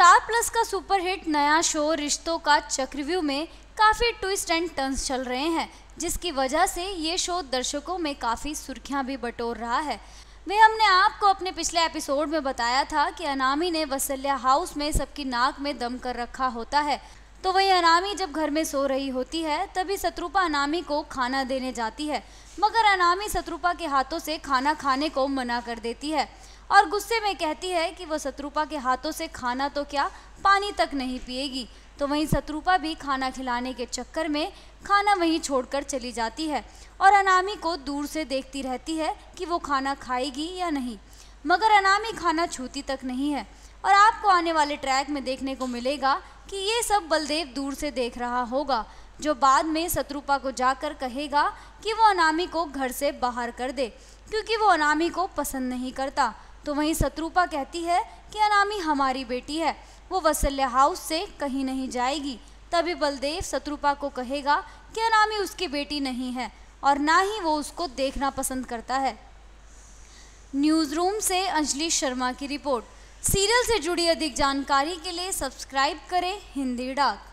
star Plus का superhit नया show रिश्तों का चक्रव्यूह में काफ़ी ट्विस्ट एंड टर्न्स चल रहे हैं जिसकी वजह से ये शो दर्शकों में काफ़ी सुर्खियां भी बटोर रहा है वे हमने आपको अपने पिछले एपिसोड में बताया था कि अनामी ने वसल्या हाउस में सबकी नाक में दम कर रखा होता है तो वही अनामी जब घर में सो रही होती है तभी शत्रुपा अनामी को खाना देने जाती है मगर अनामी शत्रुपा के हाथों से खाना खाने को मना कर देती है और गुस्से में कहती है कि वह शत्रुपा के हाथों से खाना तो क्या पानी तक नहीं पिएगी तो वहीं शत्रुपा भी खाना खिलाने के चक्कर में खाना वहीं छोड़कर चली जाती है और अनामी को दूर से देखती रहती है कि वो खाना खाएगी या नहीं मगर अनामी खाना छूती तक नहीं है और आपको आने वाले ट्रैक में देखने को मिलेगा कि ये सब बलदेव दूर से देख रहा होगा जो बाद में शत्रुपा को जाकर कहेगा कि वो अनामी को घर से बाहर कर दे क्योंकि वो अनामी को पसंद नहीं करता तो वहीं सतरूपा कहती है कि अनामी हमारी बेटी है वो वसल्य हाउस से कहीं नहीं जाएगी तभी बलदेव सतरूपा को कहेगा कि अनामी उसकी बेटी नहीं है और ना ही वो उसको देखना पसंद करता है न्यूज़ रूम से अंजलि शर्मा की रिपोर्ट सीरियल से जुड़ी अधिक जानकारी के लिए सब्सक्राइब करें हिंदी डाक